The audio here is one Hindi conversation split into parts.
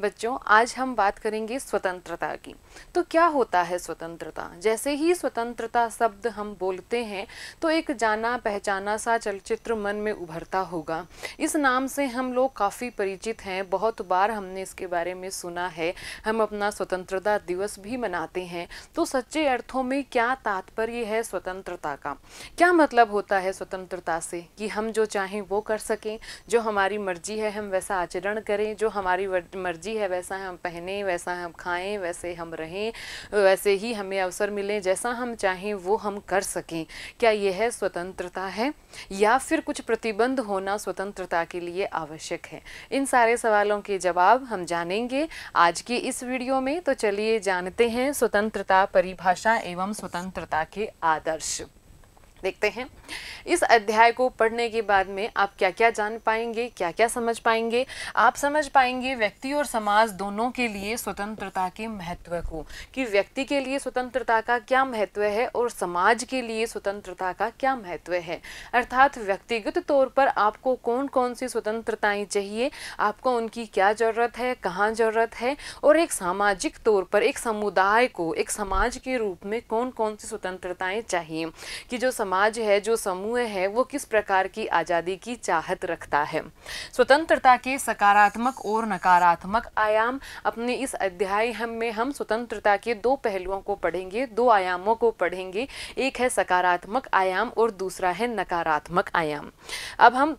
बच्चों आज हम बात करेंगे स्वतंत्रता की तो क्या होता है स्वतंत्रता जैसे ही स्वतंत्रता शब्द हम बोलते हैं तो एक जाना पहचाना सा चलचित्र मन में उभरता होगा इस नाम से हम लोग काफ़ी परिचित हैं बहुत बार हमने इसके बारे में सुना है हम अपना स्वतंत्रता दिवस भी मनाते हैं तो सच्चे अर्थों में क्या तात्पर्य है स्वतंत्रता का क्या मतलब होता है स्वतंत्रता से कि हम जो चाहें वो कर सकें जो हमारी मर्जी है हम वैसा आचरण करें जो हमारी मर्जी है वैसा हम पहने वैसा हम खाएं वैसे हम रहें वैसे ही हमें अवसर मिले जैसा हम चाहें वो हम कर सकें क्या यह है स्वतंत्रता है या फिर कुछ प्रतिबंध होना स्वतंत्रता के लिए आवश्यक है इन सारे सवालों के जवाब हम जानेंगे आज की इस वीडियो में तो चलिए जानते हैं स्वतंत्रता परिभाषा एवं स्वतंत्रता के आदर्श देखते हैं इस अध्याय को पढ़ने के बाद में आप क्या क्या जान पाएंगे क्या क्या समझ पाएंगे आप समझ पाएंगे व्यक्ति और समाज दोनों के लिए स्वतंत्रता के महत्व को कि व्यक्ति के लिए स्वतंत्रता का क्या महत्व है और समाज के लिए स्वतंत्रता का क्या महत्व है अर्थात व्यक्तिगत तौर पर आपको कौन कौन सी स्वतंत्रताएँ चाहिए आपको उनकी क्या ज़रूरत है कहाँ ज़रूरत है और एक सामाजिक तौर पर एक समुदाय को एक समाज के रूप में कौन कौन सी स्वतंत्रताएँ चाहिए कि जो समाज है जो समूह है वो किस प्रकार की आज़ादी की चाहत रखता है स्वतंत्रता के सकारात्मक और नकारात्मक आयाम अपने इस अध्याय हम में हम स्वतंत्रता के दो पहलुओं को पढ़ेंगे दो आयामों को पढ़ेंगे एक है सकारात्मक आयाम और दूसरा है नकारात्मक आयाम अब हम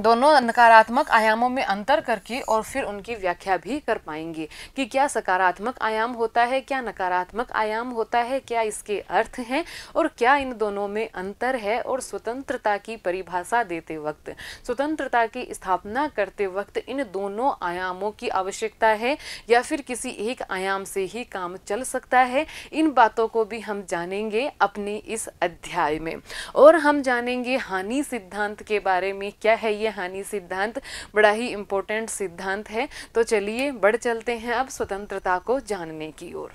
दोनों नकारात्मक आयामों में अंतर करके और फिर उनकी व्याख्या भी कर पाएंगे कि क्या सकारात्मक आयाम होता है क्या नकारात्मक आयाम होता है क्या इसके अर्थ हैं और क्या इन दोनों में अंतर है और स्वतंत्रता की परिभाषा देते वक्त स्वतंत्रता की स्थापना करते वक्त इन दोनों आयामों की आवश्यकता है या फिर किसी एक आयाम से ही काम चल सकता है इन बातों को भी हम जानेंगे अपने इस अध्याय में और हम जानेंगे हानि सिद्धांत के बारे में क्या है ये हानि सिद्धांत बड़ा ही इम्पोर्टेंट सिद्धांत है तो चलिए बढ़ चलते हैं अब स्वतंत्रता को जानने की ओर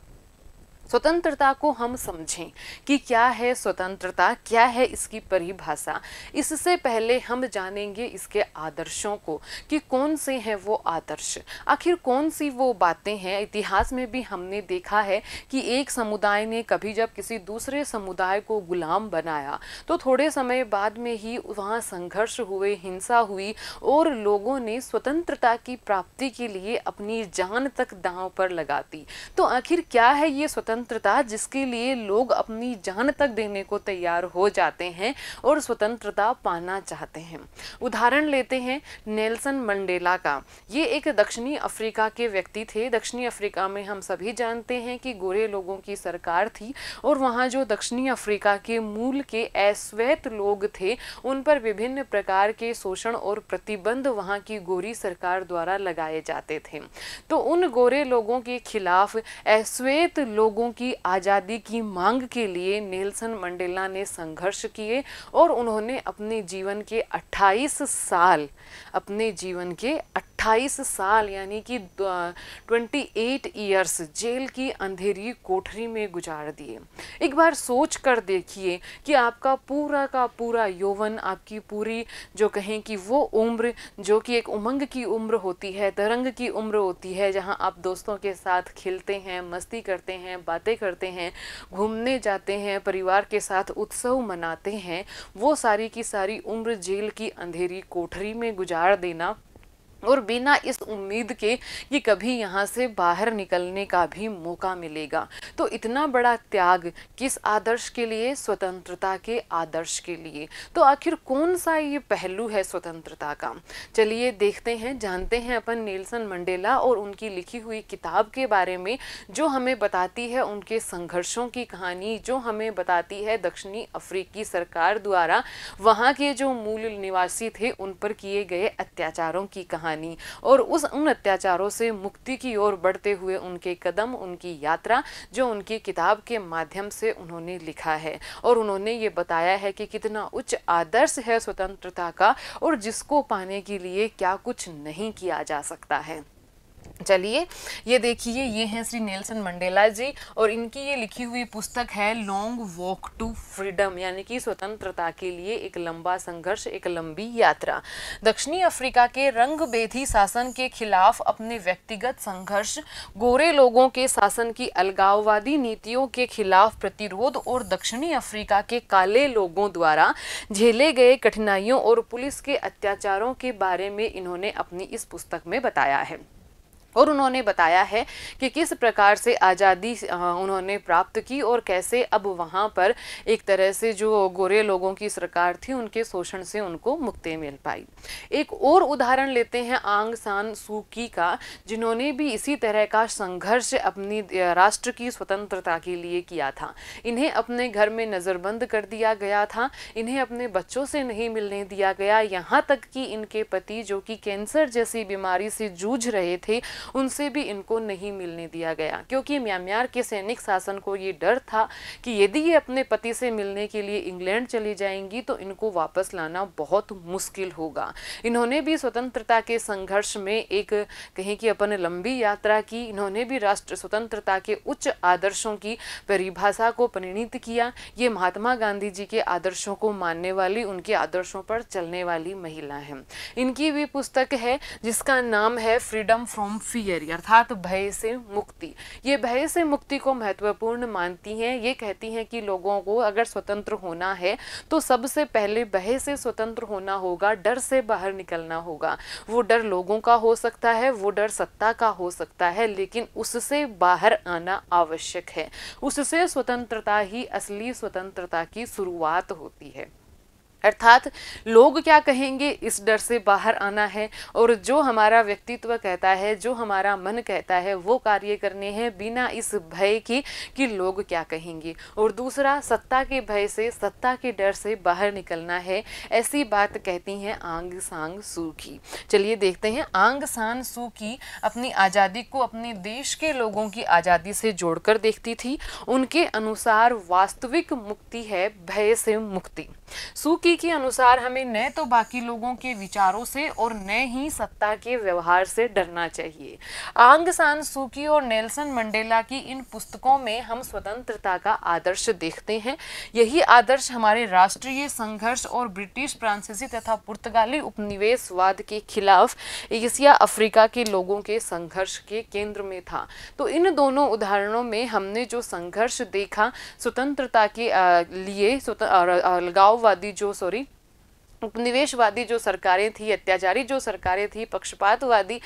स्वतंत्रता को हम समझें कि क्या है स्वतंत्रता क्या है इसकी परिभाषा इससे पहले हम जानेंगे इसके आदर्शों को कि कौन से हैं वो आदर्श आखिर कौन सी वो बातें हैं इतिहास में भी हमने देखा है कि एक समुदाय ने कभी जब किसी दूसरे समुदाय को गुलाम बनाया तो थोड़े समय बाद में ही वहाँ संघर्ष हुए हिंसा हुई और लोगों ने स्वतंत्रता की प्राप्ति के लिए अपनी जान तक दांव पर लगा दी तो आखिर क्या है ये स्वतंत्र स्वतंत्रता जिसके लिए लोग अपनी जान तक देने को तैयार हो जाते हैं और स्वतंत्रता पाना चाहते हैं उदाहरण लेते हैं नेल्सन मंडेला का ये एक दक्षिणी अफ्रीका के व्यक्ति थे दक्षिणी अफ्रीका में हम सभी जानते हैं कि गोरे लोगों की सरकार थी और वहाँ जो दक्षिणी अफ्रीका के मूल के अश्वेत लोग थे उन पर विभिन्न प्रकार के शोषण और प्रतिबंध वहाँ की गोरी सरकार द्वारा लगाए जाते थे तो उन गोरे लोगों के खिलाफ अश्वेत लोगों लोगों की आज़ादी की मांग के लिए नेल्सन मंडेला ने संघर्ष किए और उन्होंने अपने जीवन के 28 साल अपने जीवन के 28 साल यानी कि 28 ईयर्स जेल की अंधेरी कोठरी में गुजार दिए एक बार सोच कर देखिए कि आपका पूरा का पूरा यौवन आपकी पूरी जो कहें कि वो उम्र जो कि एक उमंग की उम्र होती है तरंग की उम्र होती है जहाँ आप दोस्तों के साथ खेलते हैं मस्ती करते हैं बातें करते हैं घूमने जाते हैं परिवार के साथ उत्सव मनाते हैं वो सारी की सारी उम्र जेल की अंधेरी कोठरी में गुजार देना और बिना इस उम्मीद के कि कभी यहाँ से बाहर निकलने का भी मौका मिलेगा तो इतना बड़ा त्याग किस आदर्श के लिए स्वतंत्रता के आदर्श के लिए तो आखिर कौन सा ये पहलू है स्वतंत्रता का चलिए देखते हैं जानते हैं अपन नेल्सन मंडेला और उनकी लिखी हुई किताब के बारे में जो हमें बताती है उनके संघर्षों की कहानी जो हमें बताती है दक्षिणी अफ्रीकी सरकार द्वारा वहाँ के जो मूल निवासी थे उन पर किए गए अत्याचारों की कहानी कहानी और उस उन अत्याचारों से मुक्ति की ओर बढ़ते हुए उनके कदम उनकी यात्रा जो उनकी किताब के माध्यम से उन्होंने लिखा है और उन्होंने ये बताया है कि कितना उच्च आदर्श है स्वतंत्रता का और जिसको पाने के लिए क्या कुछ नहीं किया जा सकता है चलिए ये देखिए ये हैं श्री नेल्सन मंडेला जी और इनकी ये लिखी हुई पुस्तक है लॉन्ग वॉक टू फ्रीडम यानी कि स्वतंत्रता के लिए एक लंबा संघर्ष एक लंबी यात्रा दक्षिणी अफ्रीका के रंग बेधी शासन के खिलाफ अपने व्यक्तिगत संघर्ष गोरे लोगों के शासन की अलगाववादी नीतियों के खिलाफ प्रतिरोध और दक्षिणी अफ्रीका के काले लोगों द्वारा झेले गए कठिनाइयों और पुलिस के अत्याचारों के बारे में इन्होंने अपनी इस पुस्तक में बताया है और उन्होंने बताया है कि किस प्रकार से आज़ादी उन्होंने प्राप्त की और कैसे अब वहाँ पर एक तरह से जो गोरे लोगों की सरकार थी उनके शोषण से उनको मुक्ति मिल पाई एक और उदाहरण लेते हैं आंग सान सूकी का जिन्होंने भी इसी तरह का संघर्ष अपनी राष्ट्र की स्वतंत्रता के लिए किया था इन्हें अपने घर में नज़रबंद कर दिया गया था इन्हें अपने बच्चों से नहीं मिलने दिया गया यहाँ तक कि इनके पति जो कि कैंसर जैसी बीमारी से जूझ रहे थे उनसे भी इनको नहीं मिलने दिया गया क्योंकि म्यांमार के सैनिक शासन को ये डर था कि यदि ये अपने पति से मिलने के लिए इंग्लैंड चली जाएंगी तो इनको वापस लाना बहुत मुश्किल होगा इन्होंने भी स्वतंत्रता के संघर्ष में एक कहें कि अपन लंबी यात्रा की इन्होंने भी राष्ट्र स्वतंत्रता के उच्च आदर्शों की परिभाषा को परिणित किया ये महात्मा गांधी जी के आदर्शों को मानने वाली उनके आदर्शों पर चलने वाली महिला है इनकी भी पुस्तक है जिसका नाम है फ्रीडम फ्रॉम फी फियर अर्थात भय से मुक्ति ये भय से मुक्ति को महत्वपूर्ण मानती हैं ये कहती हैं कि लोगों को अगर स्वतंत्र होना है तो सबसे पहले भय से स्वतंत्र होना होगा डर से बाहर निकलना होगा वो डर लोगों का हो सकता है वो डर सत्ता का हो सकता है लेकिन उससे बाहर आना आवश्यक है उससे स्वतंत्रता ही असली स्वतंत्रता की शुरुआत होती है अर्थात लोग क्या कहेंगे इस डर से बाहर आना है और जो हमारा व्यक्तित्व कहता है जो हमारा मन कहता है वो कार्य करने हैं बिना इस भय की कि लोग क्या कहेंगे और दूसरा सत्ता के भय से सत्ता के डर से बाहर निकलना है ऐसी बात कहती हैं आंग सांग सू की चलिए देखते हैं आंग सांग सू की अपनी आज़ादी को अपने देश के लोगों की आज़ादी से जोड़कर देखती थी उनके अनुसार वास्तविक मुक्ति है भय से मुक्ति सू की के अनुसार हमें न तो बाकी लोगों के विचारों से और न ही सत्ता के व्यवहार से डरना चाहिए आंग सान सूकी और नेल्सन मंडेला की इन पुस्तकों में हम स्वतंत्रता का आदर्श देखते हैं यही आदर्श हमारे राष्ट्रीय संघर्ष और ब्रिटिश फ्रांसीसी तथा पुर्तगाली उपनिवेशवाद के खिलाफ एशिया अफ्रीका के लोगों के संघर्ष के केंद्र में था तो इन दोनों उदाहरणों में हमने जो संघर्ष देखा स्वतंत्रता के लिए अलगाववादी जो sorry उपनिवेशवादी जो सरकारें थी अत्याचारी जो सरकारें थी पक्षपातवादी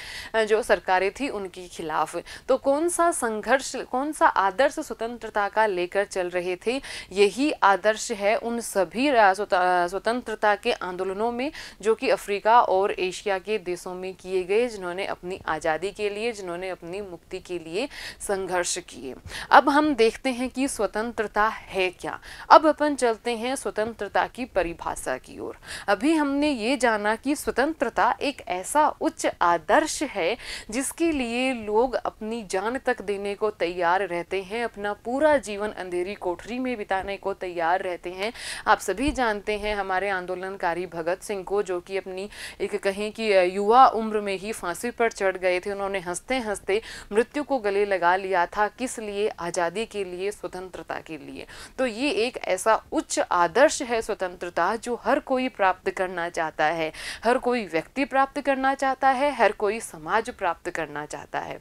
जो सरकारें थी उनके खिलाफ तो कौन सा संघर्ष कौन सा आदर्श स्वतंत्रता का लेकर चल रहे थे यही आदर्श है उन सभी स्वतंत्रता के आंदोलनों में जो कि अफ्रीका और एशिया के देशों में किए गए जिन्होंने अपनी आज़ादी के लिए जिन्होंने अपनी मुक्ति के लिए संघर्ष किए अब हम देखते हैं कि स्वतंत्रता है क्या अब अपन चलते हैं स्वतंत्रता की परिभाषा की ओर अभी हमने ये जाना कि स्वतंत्रता एक ऐसा उच्च आदर्श है जिसके लिए लोग अपनी जान तक देने को तैयार रहते हैं अपना पूरा जीवन अंधेरी कोठरी में बिताने को तैयार रहते हैं आप सभी जानते हैं हमारे आंदोलनकारी भगत सिंह को जो कि अपनी एक कहें कि युवा उम्र में ही फांसी पर चढ़ गए थे उन्होंने हंसते हंसते मृत्यु को गले लगा लिया था किस लिए आज़ादी के लिए स्वतंत्रता के लिए तो ये एक ऐसा उच्च आदर्श है स्वतंत्रता जो हर कोई प्राप्त प्राप्त करना चाहता है हर कोई व्यक्ति प्राप्त करना चाहता है हर कोई समाज प्राप्त करना चाहता है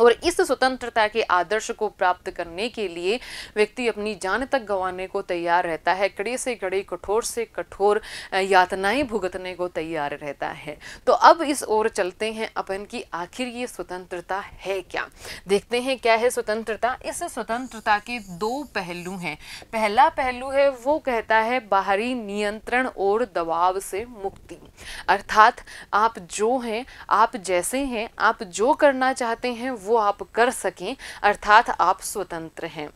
और इस स्वतंत्रता के आदर्श को प्राप्त करने के लिए व्यक्ति अपनी जान तक गंवाने को तैयार रहता है कड़े से कड़े कठोर से कठोर यातनाएं भुगतने को तैयार रहता है तो अब इस ओर चलते हैं अपन की आखिर ये स्वतंत्रता है क्या देखते हैं क्या है स्वतंत्रता इस स्वतंत्रता के दो पहलू हैं पहला पहलू है वो कहता है बाहरी नियंत्रण और दबाव से मुक्ति अर्थात आप जो हैं आप जैसे हैं आप जो करना चाहते हैं वो वो आप कर सकें अर्थात आप स्वतंत्र हैं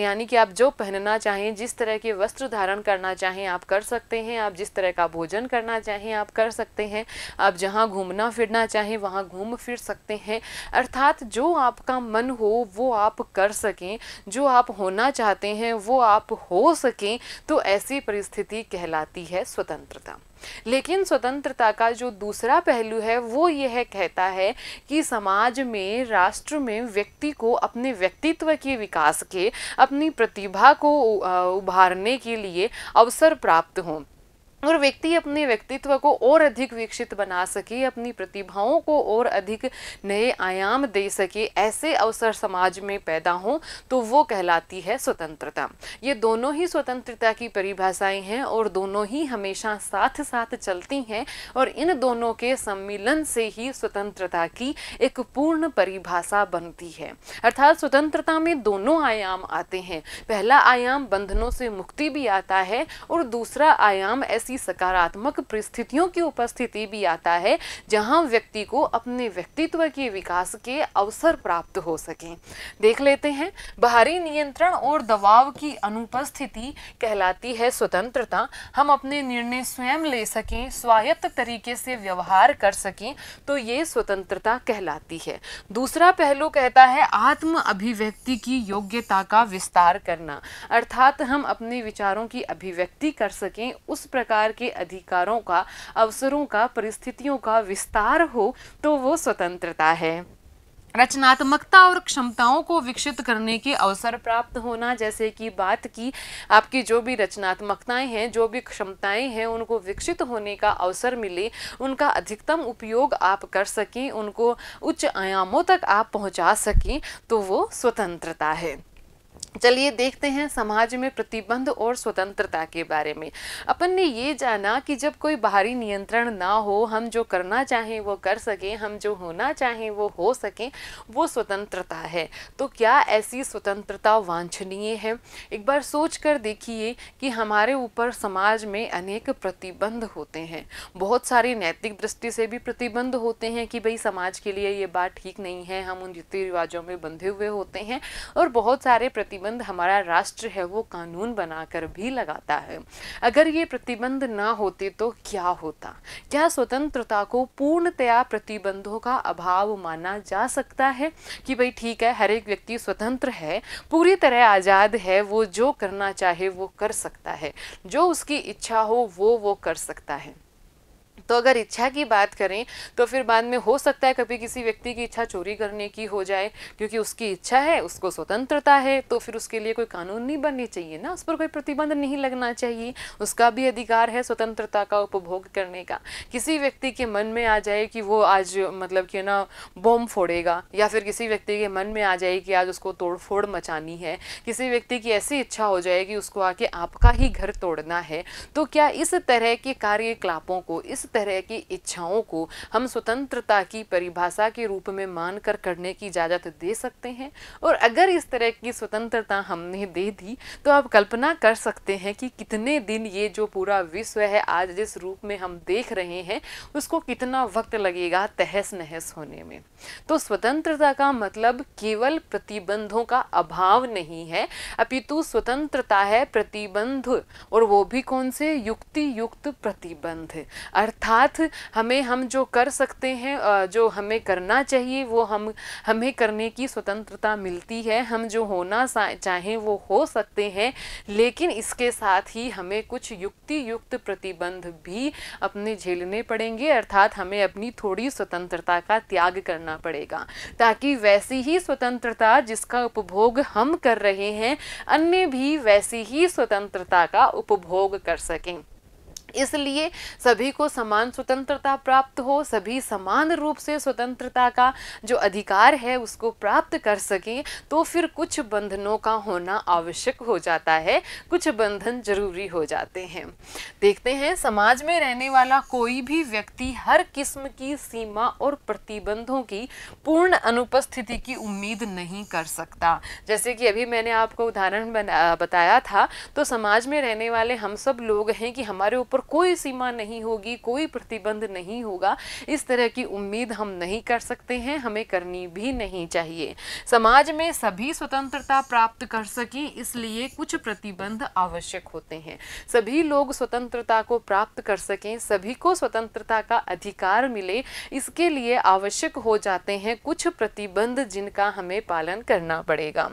यानी कि आप जो पहनना चाहें जिस तरह के वस्त्र धारण करना चाहें आप कर सकते हैं आप जिस तरह का भोजन करना चाहें आप कर सकते हैं आप जहाँ घूमना फिरना चाहें वहाँ घूम फिर सकते हैं अर्थात जो आपका मन हो वो आप कर सकें जो आप होना चाहते हैं वो आप हो सकें तो ऐसी परिस्थिति कहलाती है स्वतंत्रता लेकिन स्वतंत्रता का जो दूसरा पहलू है वो ये है कहता है कि समाज में राष्ट्र में व्यक्ति को अपने व्यक्तित्व के विकास के अपनी प्रतिभा को उभारने के लिए अवसर प्राप्त हों और व्यक्ति अपने व्यक्तित्व को और अधिक विकसित बना सके अपनी प्रतिभाओं को और अधिक नए आयाम दे सके ऐसे अवसर समाज में पैदा हों तो वो कहलाती है स्वतंत्रता ये दोनों ही स्वतंत्रता की परिभाषाएं हैं और दोनों ही हमेशा साथ साथ चलती हैं और इन दोनों के सम्मिलन से ही स्वतंत्रता की एक पूर्ण परिभाषा बनती है अर्थात स्वतंत्रता में दोनों आयाम आते हैं पहला आयाम बंधनों से मुक्ति भी आता है और दूसरा आयाम ऐसी ऐसी सकारात्मक परिस्थितियों की उपस्थिति भी आता है जहां व्यक्ति को अपने व्यक्तित्व के विकास के अवसर प्राप्त हो सके देख लेते हैं बाहरी नियंत्रण और दबाव की अनुपस्थिति कहलाती है स्वतंत्रता हम अपने निर्णय स्वयं ले सकें स्वायत्त तरीके से व्यवहार कर सकें तो ये स्वतंत्रता कहलाती है दूसरा पहलू कहता है आत्म अभिव्यक्ति की योग्यता का विस्तार करना अर्थात हम अपने विचारों की अभिव्यक्ति कर सकें उस प्रकार प्रकार के अधिकारों का अवसरों का परिस्थितियों का विस्तार हो तो वो स्वतंत्रता है रचनात्मकता और क्षमताओं को विकसित करने के अवसर प्राप्त होना जैसे कि बात की आपकी जो भी रचनात्मकताएं हैं जो भी क्षमताएं हैं उनको विकसित होने का अवसर मिले उनका अधिकतम उपयोग आप कर सकें उनको उच्च आयामों तक आप पहुंचा सकें तो वो स्वतंत्रता है चलिए देखते हैं समाज में प्रतिबंध और स्वतंत्रता के बारे में अपन ने ये जाना कि जब कोई बाहरी नियंत्रण ना हो हम जो करना चाहें वो कर सकें हम जो होना चाहें वो हो सकें वो स्वतंत्रता है तो क्या ऐसी स्वतंत्रता वांछनीय है एक बार सोच कर देखिए कि हमारे ऊपर समाज में अनेक प्रतिबंध होते हैं बहुत सारे नैतिक दृष्टि से भी प्रतिबंध होते हैं कि भाई समाज के लिए ये बात ठीक नहीं है हम उन रीति रिवाजों में बंधे हुए होते हैं और बहुत सारे प्रति प्रतिबंध हमारा राष्ट्र है वो कानून बनाकर भी लगाता है अगर ये प्रतिबंध ना होते तो क्या होता क्या स्वतंत्रता को पूर्णतया प्रतिबंधों का अभाव माना जा सकता है कि भाई ठीक है हर एक व्यक्ति स्वतंत्र है पूरी तरह आज़ाद है वो जो करना चाहे वो कर सकता है जो उसकी इच्छा हो वो वो कर सकता है तो अगर इच्छा की बात करें तो फिर बाद में हो सकता है कभी किसी व्यक्ति की इच्छा चोरी करने की हो जाए क्योंकि उसकी इच्छा है उसको स्वतंत्रता है तो फिर उसके लिए कोई कानून नहीं बननी चाहिए ना उस पर कोई प्रतिबंध नहीं लगना चाहिए उसका भी अधिकार है स्वतंत्रता का उपभोग करने का किसी व्यक्ति के मन में आ जाए कि वो आज मतलब कि ना बॉम्ब फोड़ेगा या फिर किसी व्यक्ति के मन में आ जाए कि आज उसको तोड़ फोड़ मचानी है किसी व्यक्ति की ऐसी इच्छा हो जाए कि उसको आके आपका ही घर तोड़ना है तो क्या इस तरह के कार्यकलापों को इस तरह तरह की इच्छाओं को हम स्वतंत्रता की परिभाषा के रूप में मानकर करने की इजाज़त दे सकते हैं और अगर इस तरह की स्वतंत्रता हमने दे दी तो आप कल्पना कर सकते हैं कि कितने दिन ये जो पूरा विश्व है आज जिस रूप में हम देख रहे हैं उसको कितना वक्त लगेगा तहस नहस होने में तो स्वतंत्रता का मतलब केवल प्रतिबंधों का अभाव नहीं है अपितु स्वतंत्रता है प्रतिबंध और वो भी कौन से युक्ति युक्त प्रतिबंध अर्थ अर्थात हमें हम जो कर सकते हैं जो हमें करना चाहिए वो हम हमें करने की स्वतंत्रता मिलती है हम जो होना चाहें वो हो सकते हैं लेकिन इसके साथ ही हमें कुछ युक्ति युक्त प्रतिबंध भी अपने झेलने पड़ेंगे अर्थात हमें अपनी थोड़ी स्वतंत्रता का त्याग करना पड़ेगा ताकि वैसी ही स्वतंत्रता जिसका उपभोग हम कर रहे हैं अन्य भी वैसी ही स्वतंत्रता का उपभोग कर सकें इसलिए सभी को समान स्वतंत्रता प्राप्त हो सभी समान रूप से स्वतंत्रता का जो अधिकार है उसको प्राप्त कर सकें तो फिर कुछ बंधनों का होना आवश्यक हो जाता है कुछ बंधन जरूरी हो जाते हैं देखते हैं समाज में रहने वाला कोई भी व्यक्ति हर किस्म की सीमा और प्रतिबंधों की पूर्ण अनुपस्थिति की उम्मीद नहीं कर सकता जैसे कि अभी मैंने आपको उदाहरण बताया था तो समाज में रहने वाले हम सब लोग हैं कि हमारे ऊपर कोई सीमा नहीं होगी कोई प्रतिबंध नहीं होगा इस तरह की उम्मीद हम नहीं कर सकते हैं हमें करनी भी नहीं चाहिए समाज में सभी स्वतंत्रता प्राप्त कर सकें इसलिए कुछ प्रतिबंध आवश्यक होते हैं सभी लोग स्वतंत्रता को प्राप्त कर सकें सभी को स्वतंत्रता का अधिकार मिले इसके लिए आवश्यक हो जाते हैं कुछ प्रतिबंध जिनका हमें पालन करना पड़ेगा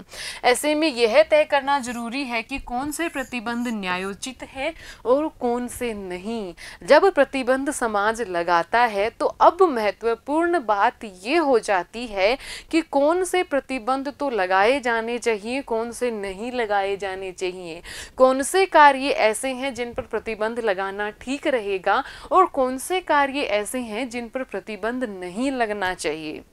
ऐसे में यह तय करना जरूरी है कि कौन से प्रतिबंध न्यायोचित है और कौन से नहीं जब प्रतिबंध समाज लगाता है तो अब महत्वपूर्ण बात ये हो जाती है कि कौन से प्रतिबंध तो लगाए जाने चाहिए कौन से नहीं लगाए जाने चाहिए कौन से कार्य ऐसे हैं जिन पर प्रतिबंध लगाना ठीक रहेगा और कौन से कार्य ऐसे हैं जिन पर प्रतिबंध नहीं लगना चाहिए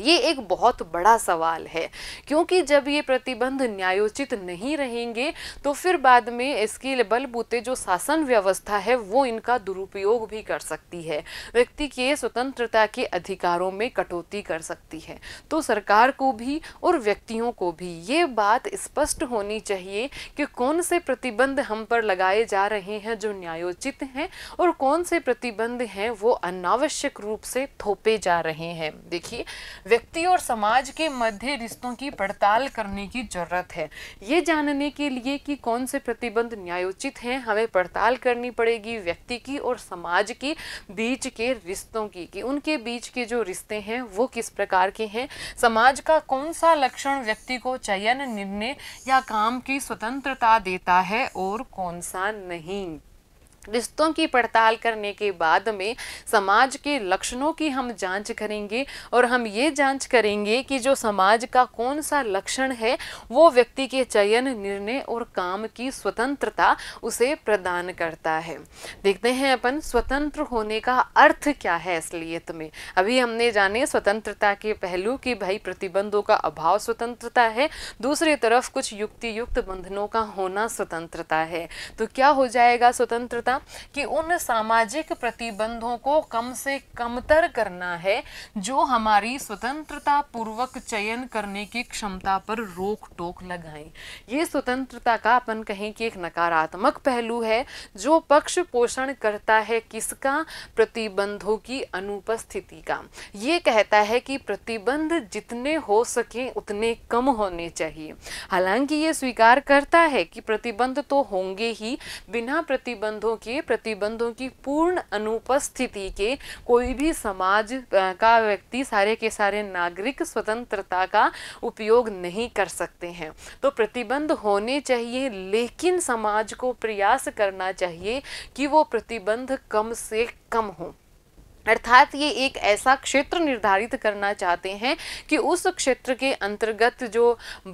ये एक बहुत बड़ा सवाल है क्योंकि जब ये प्रतिबंध न्यायोचित नहीं रहेंगे तो फिर बाद में इसके बलबूते जो शासन व्यवस्था है वो इनका दुरुपयोग भी कर सकती है व्यक्ति के स्वतंत्रता के अधिकारों में कटौती कर सकती है तो सरकार को भी और व्यक्तियों को भी ये बात स्पष्ट होनी चाहिए कि कौन से प्रतिबंध हम पर लगाए जा रहे हैं जो न्यायोचित हैं और कौन से प्रतिबंध हैं वो अनावश्यक रूप से थोपे जा रहे हैं देखिए व्यक्ति और समाज के मध्य रिश्तों की पड़ताल करने की जरूरत है ये जानने के लिए कि कौन से प्रतिबंध न्यायोचित हैं हमें पड़ताल करनी पड़ेगी व्यक्ति की और समाज के बीच के रिश्तों की कि उनके बीच के जो रिश्ते हैं वो किस प्रकार के हैं समाज का कौन सा लक्षण व्यक्ति को चयन निर्णय या काम की स्वतंत्रता देता है और कौन सा नहीं रिश्तों की पड़ताल करने के बाद में समाज के लक्षणों की हम जांच करेंगे और हम ये जांच करेंगे कि जो समाज का कौन सा लक्षण है वो व्यक्ति के चयन निर्णय और काम की स्वतंत्रता उसे प्रदान करता है देखते हैं अपन स्वतंत्र होने का अर्थ क्या है असलियत में अभी हमने जाने स्वतंत्रता के पहलू कि भाई प्रतिबंधों का अभाव स्वतंत्रता है दूसरी तरफ कुछ युक्ति युक्त बंधनों का होना स्वतंत्रता है तो क्या हो जाएगा स्वतंत्रता करना कि उन सामाजिक प्रतिबंधों को कम से कमतर करना है जो हमारी स्वतंत्रता पूर्वक चयन करने की क्षमता पर रोक टोक लगाएं ये स्वतंत्रता का अपन कहें कि एक नकारात्मक पहलू है जो पक्ष पोषण करता है किसका प्रतिबंधों की अनुपस्थिति का ये कहता है कि प्रतिबंध जितने हो सके उतने कम होने चाहिए हालांकि ये स्वीकार करता है कि प्रतिबंध तो होंगे ही बिना प्रतिबंधों के के प्रतिबंधों की पूर्ण अनुपस्थिति के कोई भी समाज का व्यक्ति सारे के सारे नागरिक स्वतंत्रता का उपयोग नहीं कर सकते हैं तो प्रतिबंध होने चाहिए लेकिन समाज को प्रयास करना चाहिए कि वो प्रतिबंध कम से कम हों अर्थात ये एक ऐसा क्षेत्र निर्धारित करना चाहते हैं कि उस क्षेत्र के अंतर्गत जो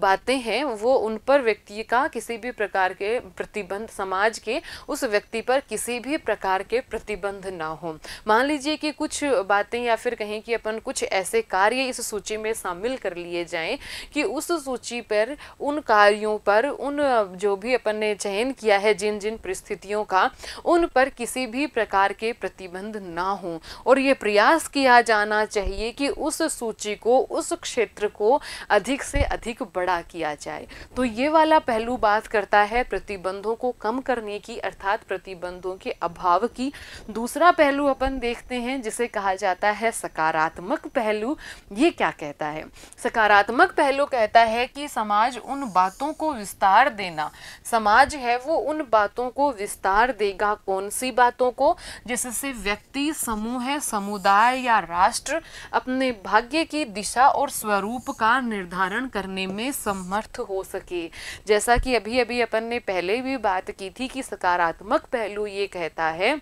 बातें हैं वो उन पर व्यक्ति का किसी भी प्रकार के प्रतिबंध समाज के उस व्यक्ति पर किसी भी प्रकार के प्रतिबंध ना हो मान लीजिए कि कुछ बातें या फिर कहें कि अपन कुछ ऐसे कार्य इस सूची में शामिल कर लिए जाएं कि उस सूची पर उन कार्यों पर उन जो भी अपन ने चयन किया है जिन जिन परिस्थितियों का उन पर किसी भी प्रकार के प्रतिबंध ना हों और ये प्रयास किया जाना चाहिए कि उस सूची को उस क्षेत्र को अधिक से अधिक बड़ा किया जाए तो ये वाला पहलू बात करता है प्रतिबंधों को कम करने की अर्थात प्रतिबंधों के अभाव की दूसरा पहलू अपन देखते हैं जिसे कहा जाता है सकारात्मक पहलू ये क्या कहता है सकारात्मक पहलू कहता है कि समाज उन बातों को विस्तार देना समाज है वो उन बातों को विस्तार देगा कौन सी बातों को जिससे व्यक्ति समूह है समुदाय या राष्ट्र अपने भाग्य की दिशा और स्वरूप का निर्धारण करने में समर्थ हो सके जैसा कि अभी अभी अपन ने पहले भी बात की थी कि सकारात्मक पहलू ये कहता है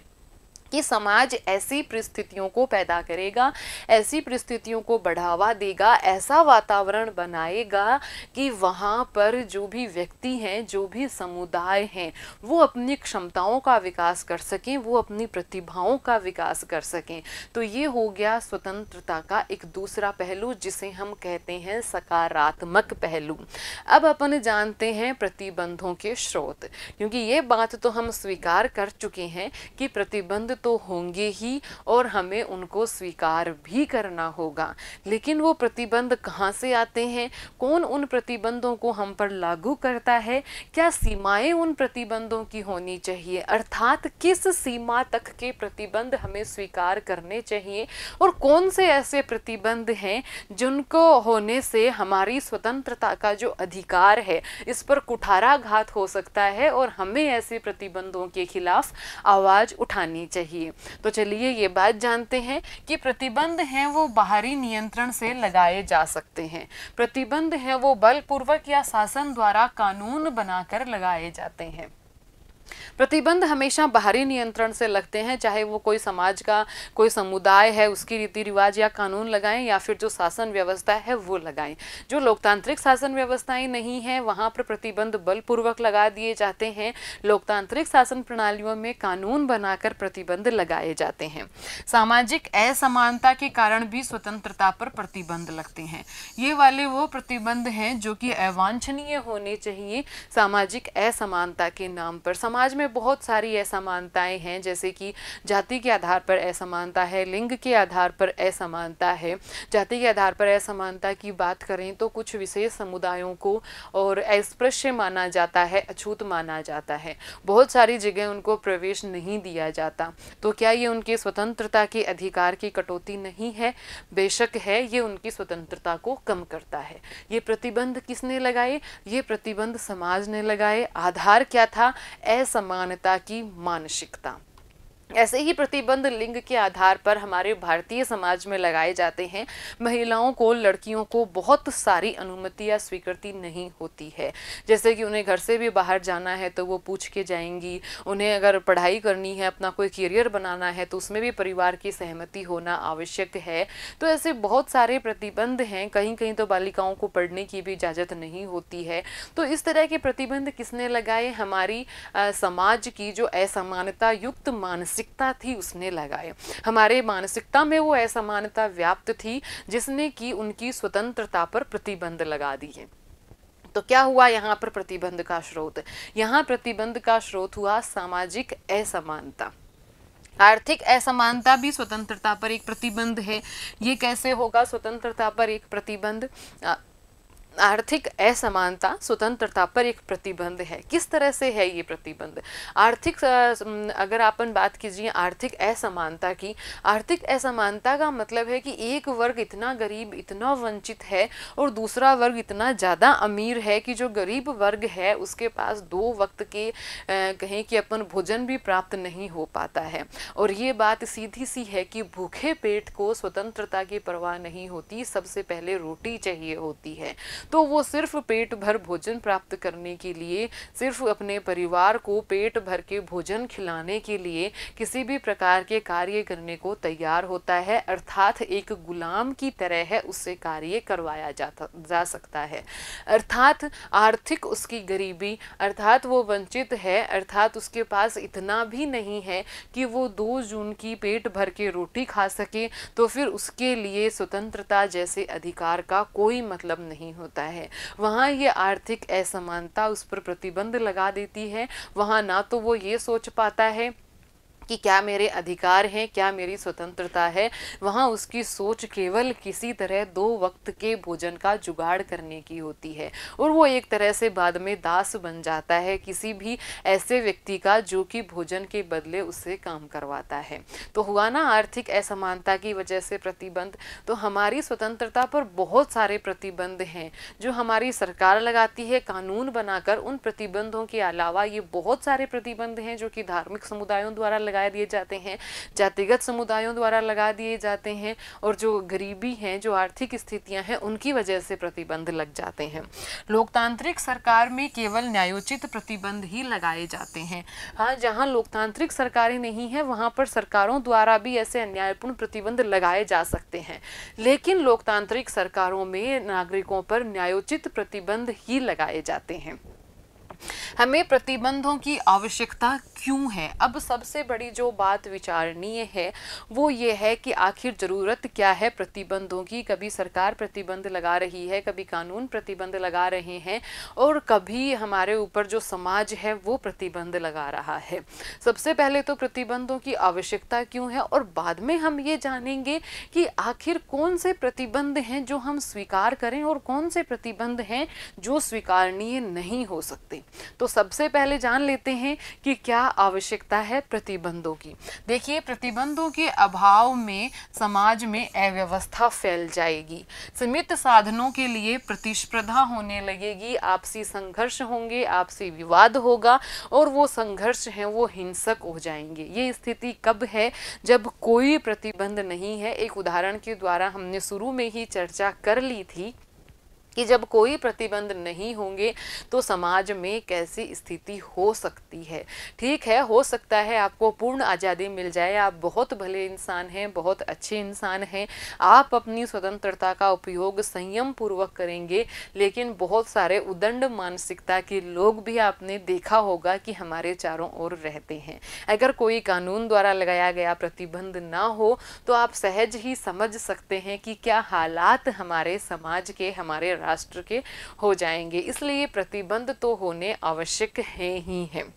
कि समाज ऐसी परिस्थितियों को पैदा करेगा ऐसी परिस्थितियों को बढ़ावा देगा ऐसा वातावरण बनाएगा कि वहाँ पर जो भी व्यक्ति हैं जो भी समुदाय हैं वो अपनी क्षमताओं का विकास कर सकें वो अपनी प्रतिभाओं का विकास कर सकें तो ये हो गया स्वतंत्रता का एक दूसरा पहलू जिसे हम कहते हैं सकारात्मक पहलू अब अपन जानते हैं प्रतिबंधों के स्रोत क्योंकि ये बात तो हम स्वीकार कर चुके हैं कि प्रतिबंध तो होंगे ही और हमें उनको स्वीकार भी करना होगा लेकिन वो प्रतिबंध कहाँ से आते हैं कौन उन प्रतिबंधों को हम पर लागू करता है क्या सीमाएं उन प्रतिबंधों की होनी चाहिए अर्थात किस सीमा तक के प्रतिबंध हमें स्वीकार करने चाहिए और कौन से ऐसे प्रतिबंध हैं जिनको होने से हमारी स्वतंत्रता का जो अधिकार है इस पर कुठाराघात हो सकता है और हमें ऐसे प्रतिबंधों के खिलाफ आवाज़ उठानी चाहिए चाहिए तो चलिए ये बात जानते हैं कि प्रतिबंध हैं वो बाहरी नियंत्रण से लगाए जा सकते हैं प्रतिबंध हैं वो बलपूर्वक या शासन द्वारा कानून बनाकर लगाए जाते हैं प्रतिबंध हमेशा बाहरी नियंत्रण से लगते हैं चाहे वो कोई समाज का कोई समुदाय है उसकी रीति रिवाज या कानून लगाएं या फिर जो शासन व्यवस्था है वो लगाएं जो लोकतांत्रिक शासन व्यवस्थाएं नहीं हैं वहाँ पर प्रतिबंध बलपूर्वक लगा दिए जाते हैं लोकतांत्रिक शासन प्रणालियों में कानून बनाकर प्रतिबंध लगाए जाते हैं सामाजिक असमानता के कारण भी स्वतंत्रता पर प्रतिबंध लगते हैं ये वाले वो प्रतिबंध हैं जो कि अवांछनीय होने चाहिए सामाजिक असमानता के नाम पर समाज में बहुत सारी असमानताएं हैं जैसे कि जाति के आधार पर असमानता है लिंग के आधार पर असमानता है जाति के आधार पर असमानता की बात करें तो कुछ विशेष समुदायों को और अस्पृश्य माना जाता है अछूत माना जाता है बहुत सारी जगह उनको प्रवेश नहीं दिया जाता तो क्या ये उनके स्वतंत्रता के अधिकार की कटौती नहीं है बेशक है ये उनकी स्वतंत्रता को कम करता है ये प्रतिबंध किसने लगाए ये प्रतिबंध समाज ने लगाए आधार क्या था न्याय समानता की मानसिकता ऐसे ही प्रतिबंध लिंग के आधार पर हमारे भारतीय समाज में लगाए जाते हैं महिलाओं को लड़कियों को बहुत सारी अनुमति या स्वीकृति नहीं होती है जैसे कि उन्हें घर से भी बाहर जाना है तो वो पूछ के जाएंगी उन्हें अगर पढ़ाई करनी है अपना कोई करियर बनाना है तो उसमें भी परिवार की सहमति होना आवश्यक है तो ऐसे बहुत सारे प्रतिबंध हैं कहीं कहीं तो बालिकाओं को पढ़ने की भी इजाज़त नहीं होती है तो इस तरह के प्रतिबंध किसने लगाए हमारी आ, समाज की जो असमानता युक्त मानसिक मानसिकता थी उसने लगाए हमारे मानसिकता में वो असमानता व्याप्त थी जिसने कि उनकी स्वतंत्रता पर प्रतिबंध लगा दिए तो क्या हुआ यहाँ पर प्रतिबंध का स्रोत यहाँ प्रतिबंध का स्रोत हुआ सामाजिक असमानता आर्थिक असमानता भी स्वतंत्रता पर एक प्रतिबंध है ये कैसे होगा स्वतंत्रता पर एक प्रतिबंध आर्थिक असमानता स्वतंत्रता पर एक प्रतिबंध है किस तरह से है ये प्रतिबंध आर्थिक अगर आपन बात कीजिए आर्थिक असमानता की आर्थिक असमानता का मतलब है कि एक वर्ग इतना गरीब इतना वंचित है और दूसरा वर्ग इतना ज़्यादा अमीर है कि जो गरीब वर्ग है उसके पास दो वक्त के कहें कि अपन भोजन भी प्राप्त नहीं हो पाता है और ये बात सीधी सी है कि भूखे पेट को स्वतंत्रता की परवाह नहीं होती सबसे पहले रोटी चाहिए होती है तो वो सिर्फ पेट भर भोजन प्राप्त करने के लिए सिर्फ अपने परिवार को पेट भर के भोजन खिलाने के लिए किसी भी प्रकार के कार्य करने को तैयार होता है अर्थात एक गुलाम की तरह है उससे कार्य करवाया जाता जा सकता है अर्थात आर्थिक उसकी गरीबी अर्थात वो वंचित है अर्थात उसके पास इतना भी नहीं है कि वो दो जून की पेट भर के रोटी खा सके तो फिर उसके लिए स्वतंत्रता जैसे अधिकार का कोई मतलब नहीं होता होता है वहाँ ये आर्थिक असमानता उस पर प्रतिबंध लगा देती है वहाँ ना तो वो ये सोच पाता है कि क्या मेरे अधिकार हैं क्या मेरी स्वतंत्रता है वहाँ उसकी सोच केवल किसी तरह दो वक्त के भोजन का जुगाड़ करने की होती है और वो एक तरह से बाद में दास बन जाता है किसी भी ऐसे व्यक्ति का जो कि भोजन के बदले उससे काम करवाता है तो हुआ ना आर्थिक असमानता की वजह से प्रतिबंध तो हमारी स्वतंत्रता पर बहुत सारे प्रतिबंध हैं जो हमारी सरकार लगाती है कानून बनाकर उन प्रतिबंधों के अलावा ये बहुत सारे प्रतिबंध हैं जो कि धार्मिक समुदायों द्वारा लगाए लगा दिए जाते हैं जातिगत समुदायों द्वारा लगा दिए जाते हैं और जो गरीबी हैं जो आर्थिक स्थितियां हैं उनकी वजह से प्रतिबंध लग जाते हैं लोकतांत्रिक सरकार में केवल न्यायोचित प्रतिबंध ही लगाए जाते हैं हाँ जहाँ लोकतांत्रिक सरकारें नहीं हैं वहाँ पर सरकारों द्वारा भी ऐसे अन्यायपूर्ण प्रतिबंध लगाए जा सकते हैं लेकिन लोकतांत्रिक सरकारों में नागरिकों पर न्यायोचित प्रतिबंध ही लगाए जाते हैं हमें प्रतिबंधों की आवश्यकता क्यों है अब सबसे बड़ी जो बात विचारणीय है वो ये है कि आखिर ज़रूरत क्या है प्रतिबंधों की कभी सरकार प्रतिबंध लगा रही है कभी कानून प्रतिबंध लगा रहे हैं और कभी हमारे ऊपर जो समाज है वो प्रतिबंध लगा रहा है सबसे पहले तो प्रतिबंधों की आवश्यकता क्यों है और बाद में हम ये जानेंगे कि आखिर कौन से प्रतिबंध हैं जो हम स्वीकार करें और कौन से प्रतिबंध हैं जो स्वीकारनीय नहीं हो सकते तो सबसे पहले जान लेते हैं कि क्या आवश्यकता है प्रतिबंधों की देखिए प्रतिबंधों के अभाव में समाज में अव्यवस्था फैल जाएगी सीमित साधनों के लिए प्रतिस्पर्धा होने लगेगी आपसी संघर्ष होंगे आपसी विवाद होगा और वो संघर्ष हैं वो हिंसक हो जाएंगे ये स्थिति कब है जब कोई प्रतिबंध नहीं है एक उदाहरण के द्वारा हमने शुरू में ही चर्चा कर ली थी कि जब कोई प्रतिबंध नहीं होंगे तो समाज में कैसी स्थिति हो सकती है ठीक है हो सकता है आपको पूर्ण आज़ादी मिल जाए आप बहुत भले इंसान हैं बहुत अच्छे इंसान हैं आप अपनी स्वतंत्रता का उपयोग संयम पूर्वक करेंगे लेकिन बहुत सारे उदंड मानसिकता के लोग भी आपने देखा होगा कि हमारे चारों ओर रहते हैं अगर कोई कानून द्वारा लगाया गया प्रतिबंध ना हो तो आप सहज ही समझ सकते हैं कि क्या हालात हमारे समाज के हमारे राष्ट्र के हो जाएंगे इसलिए प्रतिबंध तो होने आवश्यक हैं ही हैं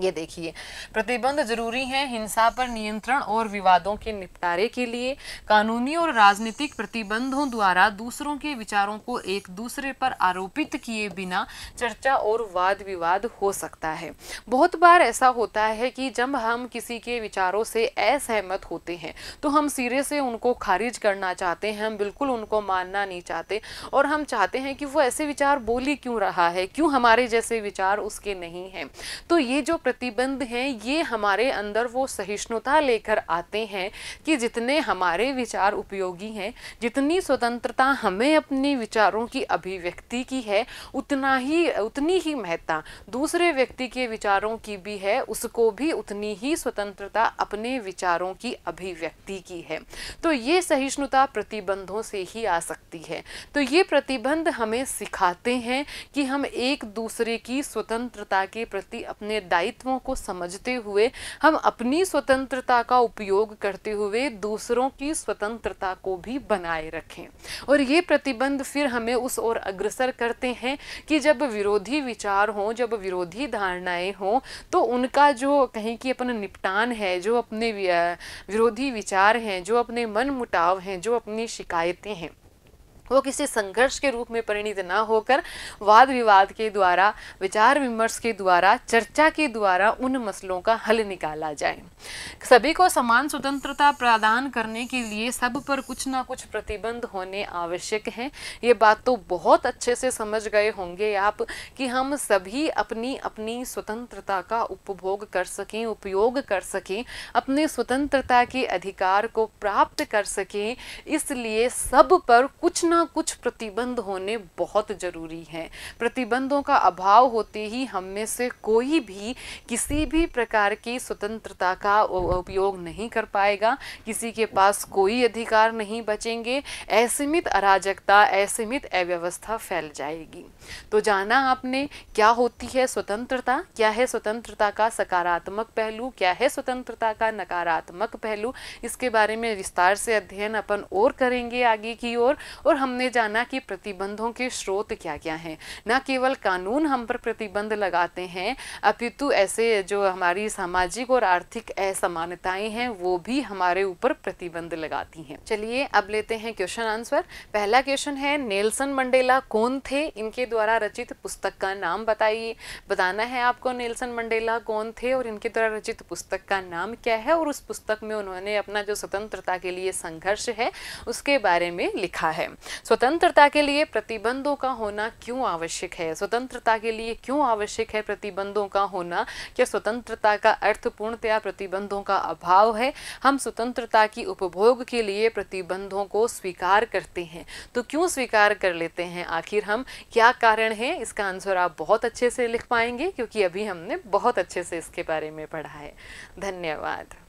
ये देखिए प्रतिबंध जरूरी हैं हिंसा पर नियंत्रण और विवादों के निपटारे के लिए कानूनी और राजनीतिक प्रतिबंधों द्वारा दूसरों के विचारों को एक दूसरे पर आरोपित किए बिना चर्चा और वाद विवाद हो सकता है बहुत बार ऐसा होता है कि जब हम किसी के विचारों से असहमत होते हैं तो हम सिरे से उनको खारिज करना चाहते हैं हम बिल्कुल उनको मानना नहीं चाहते और हम चाहते हैं कि वो ऐसे विचार बोली क्यों रहा है क्यों हमारे जैसे विचार उसके नहीं हैं तो ये जो प्रतिबंध हैं ये हमारे अंदर वो सहिष्णुता लेकर आते हैं कि जितने हमारे विचार उपयोगी हैं जितनी स्वतंत्रता हमें अपने विचारों की अभिव्यक्ति की है उतना ही उतनी ही महत्ता दूसरे व्यक्ति के विचारों की भी है उसको भी उतनी ही स्वतंत्रता अपने विचारों की अभिव्यक्ति की है तो ये सहिष्णुता प्रतिबंधों से ही आ सकती है तो ये प्रतिबंध हमें सिखाते हैं कि हम एक दूसरे की स्वतंत्रता के प्रति अपने दायित्व अस्तित्वों को समझते हुए हम अपनी स्वतंत्रता का उपयोग करते हुए दूसरों की स्वतंत्रता को भी बनाए रखें और ये प्रतिबंध फिर हमें उस ओर अग्रसर करते हैं कि जब विरोधी विचार हों जब विरोधी धारणाएं हों तो उनका जो कहीं की अपना निपटान है जो अपने विरोधी विचार हैं जो अपने मन मुटाव हैं जो अपनी शिकायतें हैं वो किसी संघर्ष के रूप में परिणित न होकर वाद विवाद के द्वारा विचार विमर्श के द्वारा चर्चा के द्वारा उन मसलों का हल निकाला जाए सभी को समान स्वतंत्रता प्रदान करने के लिए सब पर कुछ ना कुछ प्रतिबंध होने आवश्यक हैं ये बात तो बहुत अच्छे से समझ गए होंगे आप कि हम सभी अपनी अपनी स्वतंत्रता का उपभोग कर सकें उपयोग कर सकें अपने स्वतंत्रता के अधिकार को प्राप्त कर सकें इसलिए सब पर कुछ न ना कुछ प्रतिबंध होने बहुत ज़रूरी हैं प्रतिबंधों का अभाव होते ही हम में से कोई भी किसी भी प्रकार की स्वतंत्रता का उपयोग नहीं कर पाएगा किसी के पास कोई अधिकार नहीं बचेंगे असीमित अराजकता असीमित अव्यवस्था फैल जाएगी तो जाना आपने क्या होती है स्वतंत्रता क्या है स्वतंत्रता का सकारात्मक पहलू क्या है स्वतंत्रता का नकारात्मक पहलू इसके बारे में विस्तार से अध्ययन अपन और करेंगे आगे की ओर और, और हमने जाना कि प्रतिबंधों के स्रोत क्या क्या हैं न केवल कानून हम पर प्रतिबंध लगाते हैं अपितु ऐसे जो हमारी सामाजिक और आर्थिक असमानताएं हैं वो भी हमारे ऊपर प्रतिबंध लगाती हैं चलिए अब लेते हैं क्वेश्चन आंसर पहला क्वेश्चन है नेल्सन मंडेला कौन थे इनके द्वारा रचित पुस्तक का नाम बताइए बताना है आपको नेल्सन मंडेला कौन थे और इनके द्वारा रचित पुस्तक का नाम क्या है और उस पुस्तक में उन्होंने अपना जो स्वतंत्रता के लिए संघर्ष है उसके बारे में लिखा है स्वतंत्रता के लिए प्रतिबंधों का होना क्यों आवश्यक है स्वतंत्रता के लिए क्यों आवश्यक है प्रतिबंधों का होना क्या स्वतंत्रता का अर्थ पूर्णतया प्रतिबंधों का अभाव है हम स्वतंत्रता की उपभोग के लिए प्रतिबंधों को स्वीकार करते हैं तो क्यों स्वीकार कर लेते हैं आखिर हम क्या कारण है इसका आंसर आप बहुत अच्छे से लिख पाएंगे क्योंकि अभी हमने बहुत अच्छे से इसके बारे में पढ़ा है धन्यवाद